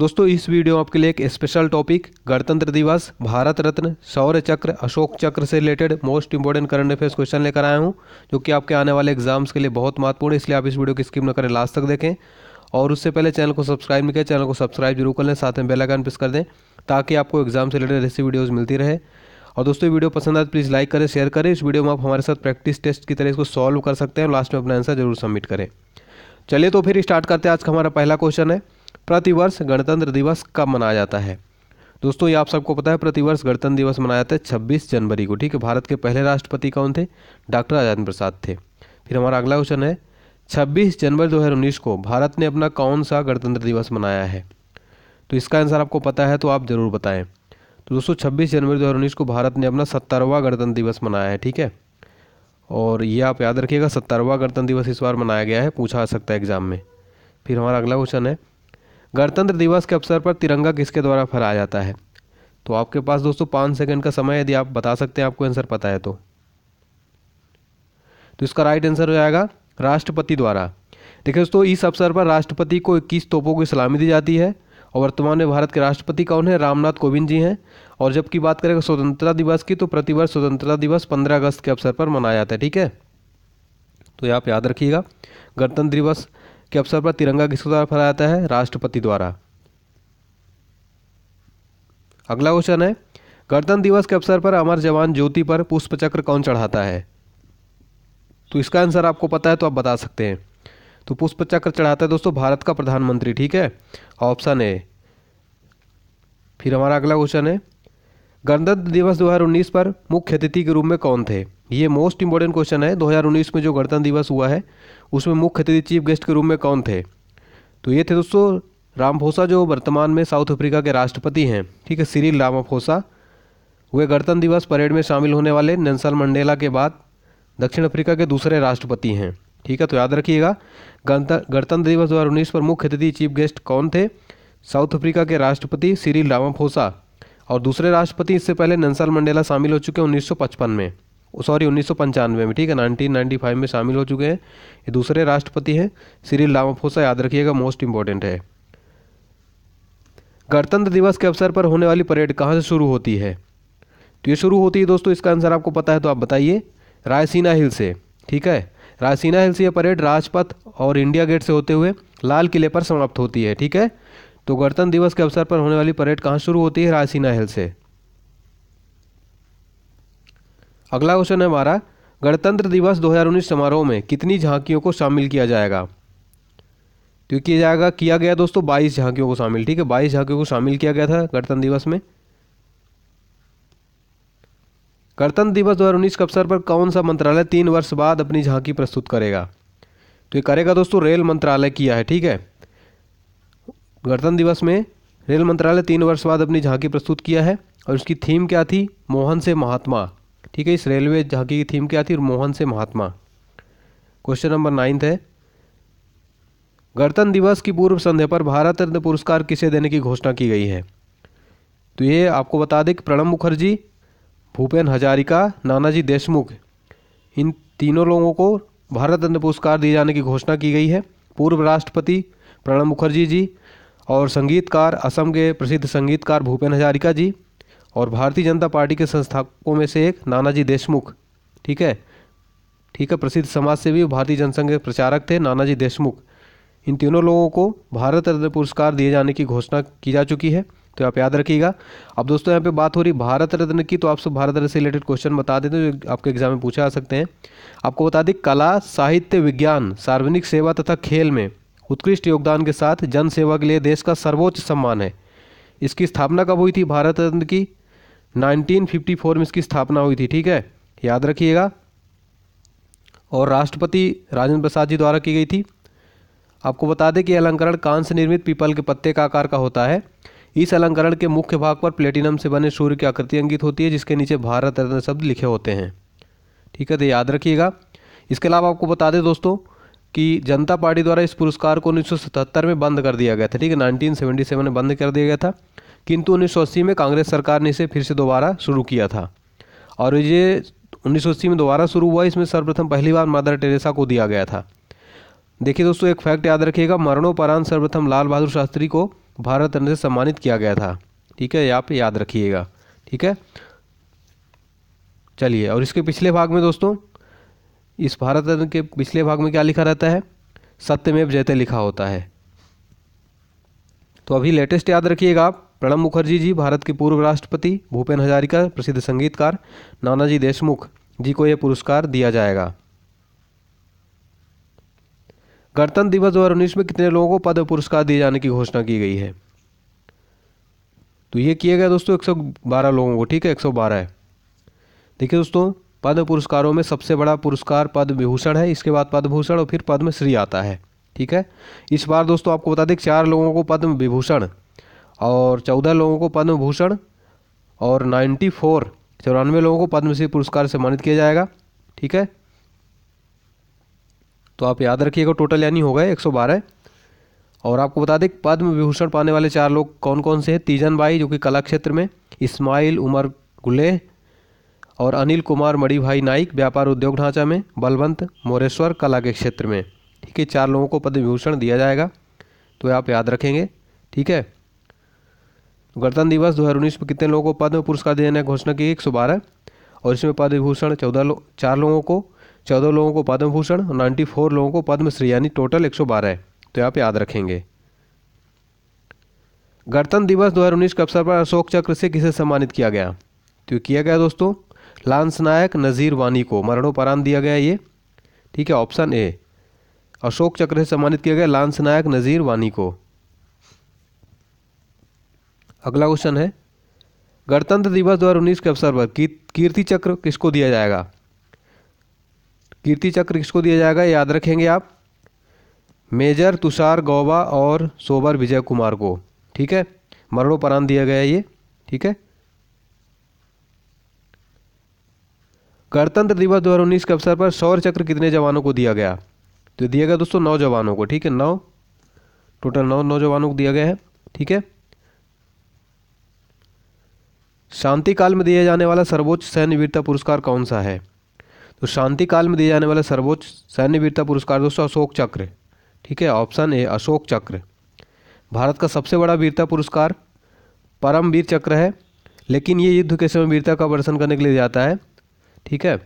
दोस्तों इस वीडियो आपके लिए एक स्पेशल टॉपिक गणतंत्र दिवस भारत रत्न शौर्य चक्र अशोक चक्र से related most important current affairs question लेकर आया हूं जो कि आपके आने वाले एग्जाम्स के लिए बहुत महत्वपूर्ण इसलिए आप इस वीडियो की स्किप न करें लास्ट तक देखें और उससे पहले चैनल को सब्सक्राइब नहीं करें चैनल को सब्सक्राइब जरूर कर लें साथ में बेलाइकन प्रेस कर दें ताकि आपको एग्जाम से रिलेटेड ऐसी वीडियोज़ मिलती रहे और दोस्तों वीडियो पसंद आए प्लीज़ तो लाइक करें शेयर करें इस वीडियो में आप हमारे साथ प्रैक्टिस टेस्ट की तरह इसको सॉल्व कर सकते हैं लास्ट में अपना आंसर जरूर सबमिट करें चलिए तो फिर स्टार्ट करते हैं आज का हमारा पहला क्वेश्चन है प्रतिवर्ष गणतंत्र दिवस कब मनाया जाता है दोस्तों ये आप सबको पता है प्रतिवर्ष गणतंत्र दिवस मनाया जाता है छब्बीस जनवरी को ठीक है भारत के पहले राष्ट्रपति कौन थे डॉक्टर राजेंद्र प्रसाद थे फिर हमारा अगला क्वेश्चन है छब्बीस जनवरी दो को भारत ने अपना कौन सा गणतंत्र दिवस मनाया है तो इसका आंसर आपको पता है तो आप ज़रूर बताएं तो दोस्तों 26 जनवरी 2019 को भारत ने अपना सत्तरवा गणतंत्र दिवस मनाया है ठीक है और ये आप याद रखिएगा सत्तरवा गणतंत्र दिवस इस बार मनाया गया है पूछा जा सकता है एग्ज़ाम में फिर हमारा अगला क्वेश्चन है गणतंत्र दिवस के अवसर पर तिरंगा किसके द्वारा फहराया जाता है तो आपके पास दोस्तों पाँच सेकंड का समय यदि आप बता सकते हैं आपको आंसर पता है तो तो इसका राइट आंसर हो जाएगा राष्ट्रपति द्वारा देखिए दोस्तों इस अवसर पर राष्ट्रपति को इक्कीस तोपों की सलामी दी जाती है और वर्तमान में भारत के राष्ट्रपति कौन है रामनाथ कोविंद जी हैं और जबकि बात करें स्वतंत्रता दिवस की तो प्रतिवर्ष स्वतंत्रता दिवस पंद्रह अगस्त के अवसर पर मनाया जाता है ठीक है तो ये आप याद रखिएगा गणतंत्र दिवस के अवसर पर तिरंगा किसके द्वारा फहराया जाता है राष्ट्रपति द्वारा अगला क्वेश्चन है गणतंत्र दिवस के अवसर पर अमर जवान ज्योति पर पुष्प चक्र कौन चढ़ाता है तो इसका आंसर आपको पता है तो आप बता सकते हैं तो पुष्प चक्र चढ़ाता है दोस्तों भारत का प्रधानमंत्री ठीक है ऑप्शन ए फिर हमारा अगला क्वेश्चन है गणतंत्र दिवस उन्नीस पर मुख्य अतिथि के रूप में कौन थे ये मोस्ट इंपॉर्टेंट क्वेश्चन है 2019 में जो गणतंत्र दिवस हुआ है उसमें मुख्य अतिथि चीफ गेस्ट के रूप में कौन थे तो ये थे दोस्तों रामफोसा जो वर्तमान में साउथ अफ्रीका के राष्ट्रपति हैं ठीक है सिरिल रामाफोसा वे गणतंत्र दिवस परेड में शामिल होने वाले नंसल मंडेला के बाद दक्षिण अफ्रीका के दूसरे राष्ट्रपति हैं ठीक है तो याद रखिएगा गणतंत्र दिवस दो हज़ार पर मुख्य अतिथि चीफ गेस्ट कौन थे साउथ अफ्रीका के राष्ट्रपति सिरिल रामाफोसा और दूसरे राष्ट्रपति इससे पहले नंसल मंडेला शामिल हो चुके हैं उन्नीस में सॉरी उन्नीस में ठीक है नाइनटीन में शामिल हो चुके हैं ये दूसरे राष्ट्रपति हैं श्री लामाफोसा याद रखिएगा मोस्ट इंपॉर्टेंट है गणतंत्र दिवस के अवसर पर होने वाली परेड कहाँ से शुरू होती है तो ये शुरू होती है दोस्तों इसका आंसर आपको पता है तो आप बताइए रायसीना हिल से ठीक है रायसीना हिल से यह परेड राजपथ और इंडिया गेट से होते हुए लाल किले पर समाप्त होती है ठीक है तो गणतंत्र दिवस के अवसर पर होने वाली परेड कहाँ शुरू होती है रायसीना हिल से अगला क्वेश्चन है हमारा गणतंत्र दिवस 2019 समारोह में कितनी झांकियों को शामिल किया जाएगा तो किया जाएगा किया गया दोस्तों बाईस झांकियों को शामिल ठीक है बाईस झांकियों को शामिल किया गया था गणतंत्र दिवस में गणतंत्र दिवस 2019 के अवसर पर कौन सा मंत्रालय तीन वर्ष बाद अपनी झांकी प्रस्तुत करेगा तो ये करेगा दोस्तों रेल मंत्रालय किया है ठीक है गणतंत्र दिवस में रेल मंत्रालय तीन वर्ष बाद अपनी झांकी प्रस्तुत किया है और उसकी थीम क्या थी मोहन से महात्मा ठीक है इस रेलवे झांकी की थीम क्या थी मोहन से महात्मा क्वेश्चन नंबर नाइन्थ है गणतंत्र दिवस की पूर्व संध्या पर भारत रत्न पुरस्कार किसे देने की घोषणा की गई है तो ये आपको बता दें कि प्रणब मुखर्जी भूपेन हजारिका नानाजी देशमुख इन तीनों लोगों को भारत रत्न पुरस्कार दिए जाने की घोषणा की गई है पूर्व राष्ट्रपति प्रणब मुखर्जी जी और संगीतकार असम के प्रसिद्ध संगीतकार भूपेन हजारिका जी और भारतीय जनता पार्टी के संस्थापकों में से एक नानाजी देशमुख ठीक है ठीक है प्रसिद्ध समाज सेवी भारतीय जनसंघ के प्रचारक थे नानाजी देशमुख इन तीनों लोगों को भारत रत्न पुरस्कार दिए जाने की घोषणा की जा चुकी है तो आप याद रखिएगा अब दोस्तों यहाँ पे बात हो रही भारत रत्न की तो आपसे भारत रत्न से रिलेटेड क्वेश्चन बता देते हैं तो जो आपके एग्जाम में पूछा जा सकते हैं आपको बता दें कला साहित्य विज्ञान सार्वजनिक सेवा तथा खेल में उत्कृष्ट योगदान के साथ जन सेवा के लिए देश का सर्वोच्च सम्मान है इसकी स्थापना कब हुई थी भारत रत्न की 1954 में इसकी स्थापना हुई थी ठीक है याद रखिएगा और राष्ट्रपति राजेंद्र प्रसाद जी द्वारा की गई थी आपको बता दें कि अलंकरण कान से निर्मित पीपल के पत्ते का आकार का होता है इस अलंकरण के मुख्य भाग पर प्लेटिनम से बने सूर्य की आकृति अंकित होती है जिसके नीचे भारत रत्न शब्द लिखे होते हैं ठीक है तो याद रखिएगा इसके अलावा आपको बता दें दोस्तों कि जनता पार्टी द्वारा इस पुरस्कार को उन्नीस में बंद कर दिया गया था ठीक है 1977 में बंद कर दिया गया था किंतु उन्नीस में कांग्रेस सरकार ने इसे फिर से दोबारा शुरू किया था और ये 1980 में दोबारा शुरू हुआ इसमें सर्वप्रथम पहली बार मदर टेरेसा को दिया गया था देखिए दोस्तों एक फैक्ट याद रखिएगा मरणोपरांत सर्वप्रथम लाल बहादुर शास्त्री को भारत रत्न से सम्मानित किया गया था ठीक है आप याद रखिएगा ठीक है चलिए और इसके पिछले भाग में दोस्तों इस भारत रत्न के पिछले भाग में क्या लिखा रहता है सत्यमेव जयते लिखा होता है तो अभी लेटेस्ट याद रखिएगा आप प्रणब मुखर्जी जी भारत के पूर्व राष्ट्रपति भूपेन हजारिका प्रसिद्ध संगीतकार नानाजी देशमुख जी को यह पुरस्कार दिया जाएगा गणतंत्र दिवस दो उन्नीस में कितने लोगों को पद्म पुरस्कार दिए जाने की घोषणा की गई है तो ये किया गया दोस्तों 112 लोगों को ठीक है 112 है देखिए दोस्तों पद्म पुरस्कारों में सबसे बड़ा पुरस्कार पद्म विभूषण है इसके बाद पद्म भूषण और फिर पद्मश्री आता है ठीक है इस बार दोस्तों आपको बता दें चार लोगों को पद्म विभूषण और चौदह लोगों को पद्म भूषण और नाइन्टी फोर चौरानवे लोगों को पद्मश्री पुरस्कार सम्मानित किया जाएगा ठीक है तो आप याद रखिएगा टोटल यानी हो गए बारह और आपको बता दें पद्म विभूषण पाने वाले चार लोग कौन कौन से हैं तीजन भाई जो कि कला क्षेत्र में इस्माइल उमर गुले और अनिल कुमार मड़ी भाई नाइक व्यापार उद्योग ढांचा में बलवंत मोरेश्वर कला के क्षेत्र में ठीक है चार लोगों को पद्म विभूषण दिया जाएगा तो आप याद रखेंगे ठीक है गणतंत्र दिवस 2019 में कितने लोगों को पद्म पुरस्कार देने की घोषणा की एक सौ बारह और इसमें पद्म भूषण चौदह लो, चार लोगों को चौदह लोगों को पद्म भूषण और नाइन्टी फोर लोगों को पद्मश्री यानी टोटल एक सौ बारह है तो आप याद रखेंगे गणतंत्र दिवस 2019 के अवसर पर अशोक चक्र से किसे सम्मानित किया गया तो किया गया दोस्तों लांस नायक नज़ीर वानी को मरणोपरांत दिया गया ये ठीक है ऑप्शन ए अशोक चक्र से सम्मानित किया गया लांस नायक नज़ीर वानी को अगला क्वेश्चन है गणतंत्र दिवस दो उन्नीस के अवसर पर की, कीर्ति चक्र किसको दिया जाएगा कीर्ति चक्र किसको दिया जाएगा याद रखेंगे आप मेजर तुषार गौबा और सोबर विजय कुमार को ठीक है मरणोपरांत दिया गया ये ठीक है गणतंत्र दिवस उन्नीस के अवसर पर सौर चक्र कितने जवानों को दिया गया तो दिया गया दोस्तों नौ जवानों को ठीक है नौ टोटल नौ नौ जवानों को दिया गया है ठीक है शांति काल में दिया जाने वाला सर्वोच्च सैन्य वीरता पुरस्कार कौन सा है तो शांति काल में दिया जाने वाला सर्वोच्च सैन्य वीरता पुरस्कार दोस्तों अशोक चक्र ठीक है ऑप्शन ए अशोक चक्र भारत का सबसे बड़ा वीरता पुरस्कार परमवीर चक्र है लेकिन ये युद्ध के समय वीरता का प्रदर्शन करने के लिए जाता है ठीक है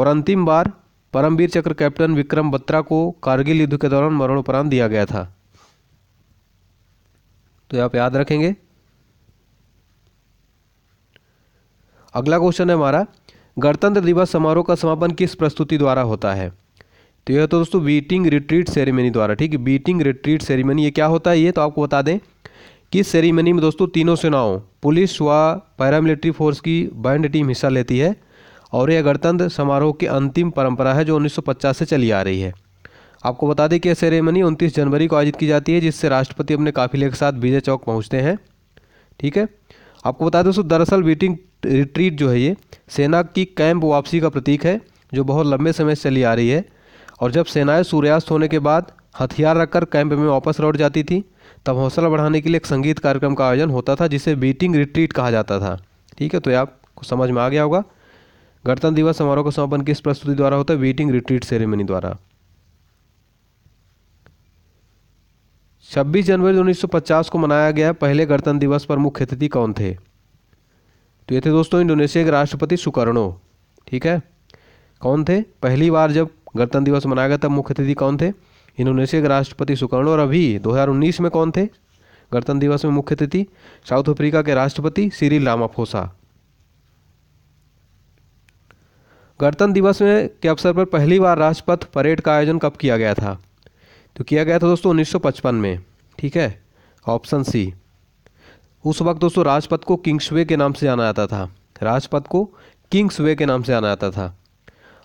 और अंतिम बार परमवीर चक्र कैप्टन विक्रम बत्रा को कारगिल युद्ध के दौरान मरणोपरांत दिया गया था तो आप याद रखेंगे अगला क्वेश्चन है हमारा गणतंत्र दिवस समारोह का समापन किस प्रस्तुति द्वारा होता है तो यह तो दोस्तों बीटिंग रिट्रीट सेरेमनी द्वारा ठीक है बीटिंग रिट्रीट सेरेमनी ये क्या होता है ये तो आपको बता दें कि सेरेमनी में दोस्तों तीनों सेनाओं पुलिस व पैरामिलिट्री फोर्स की बैंड टीम हिस्सा लेती है और यह गणतंत्र समारोह की अंतिम परंपरा है जो 1950 से चली आ रही है आपको बता दें कि यह सेरेमनी 29 जनवरी को आयोजित की जाती है जिससे राष्ट्रपति अपने काफिले के साथ विजय चौक पहुँचते हैं ठीक है आपको बता दें दोस्तों दरअसल वेटिंग रिट्रीट जो है ये सेना की कैंप वापसी का प्रतीक है जो बहुत लंबे समय से चली आ रही है और जब सेनाएं सूर्यास्त होने के बाद हथियार रखकर कैंप में वापस लौट जाती थी तब हौसला बढ़ाने के लिए एक संगीत कार्यक्रम का आयोजन होता था जिसे बीटिंग रिट्रीट कहा जाता था ठीक है तो ये आपको समझ में आ गया होगा गणतंत्र दिवस समारोह का समापन किस प्रस्तुति द्वारा होता है बीटिंग रिट्रीट सेरेमनी द्वारा 26 जनवरी 1950 को मनाया गया पहले गणतंत्र दिवस पर मुख्य अतिथि कौन थे तो ये थे दोस्तों इंडोनेशिया के राष्ट्रपति सुकर्णो ठीक है कौन थे पहली बार जब गणतंत्र दिवस मनाया गया तब मुख्य अतिथि कौन थे इंडोनेशिया के राष्ट्रपति सुकर्णो और अभी 2019 में कौन थे गणतंत्र दिवस में मुख्य अतिथि साउथ अफ्रीका के राष्ट्रपति सीरी लामाफोसा गणतंत्र दिवस में के अवसर पर पहली बार राजपथ परेड का आयोजन कब किया गया था तो किया गया था दोस्तों उन्नीस में ठीक है ऑप्शन सी उस वक्त दोस्तों राजपथ को किंग्सवे के नाम से जाना जाता था राजपथ को किंग्सवे के नाम से जाना जाता था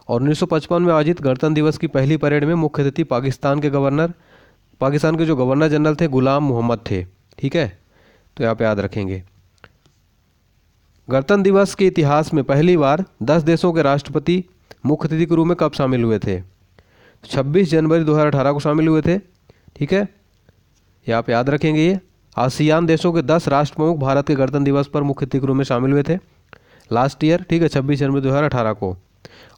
और 1955 में आयोजित गणतंत्र दिवस की पहली परेड में मुख्य अतिथि पाकिस्तान के गवर्नर पाकिस्तान के जो गवर्नर जनरल थे गुलाम मोहम्मद थे ठीक है तो यहाँ पे याद रखेंगे गणतंत्र दिवस के इतिहास में पहली बार दस देशों के राष्ट्रपति मुख्य अतिथि के रूप में कब शामिल हुए थे 26 जनवरी 2018 को शामिल हुए थे ठीक है ये आप याद रखेंगे ये आसियान देशों के 10 राष्ट्र प्रमुख भारत के गणतंत्र दिवस पर मुख्य अतिथि रूप में शामिल हुए थे लास्ट ईयर ठीक है छब्बीस जनवरी दो को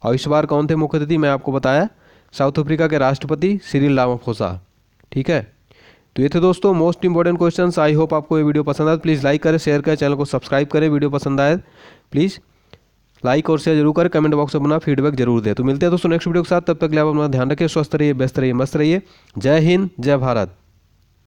और इस बार कौन थे मुख्य अतिथि मैं आपको बताया साउथ अफ्रीका के राष्ट्रपति श्री लामाफोसा ठीक है तो ये थे दोस्तों most important question I hope आपको ये वीडियो पसंद आए प्लीज़ लाइक करें शेयर करें चैनल को सब्सक्राइब करें वीडियो पसंद आए प्लीज़ लाइक और शेयर जरूर करें कमेंट बॉक्स में अपना फीडबैक जरूर दें तो मिलते हैं दोस्तों नेक्स्ट वीडियो के साथ तब तक लिए आप अपना ध्यान रखिए स्वस्थ रहिए व्यस्त रहिए मस्त रहिए जय हिंद जय भारत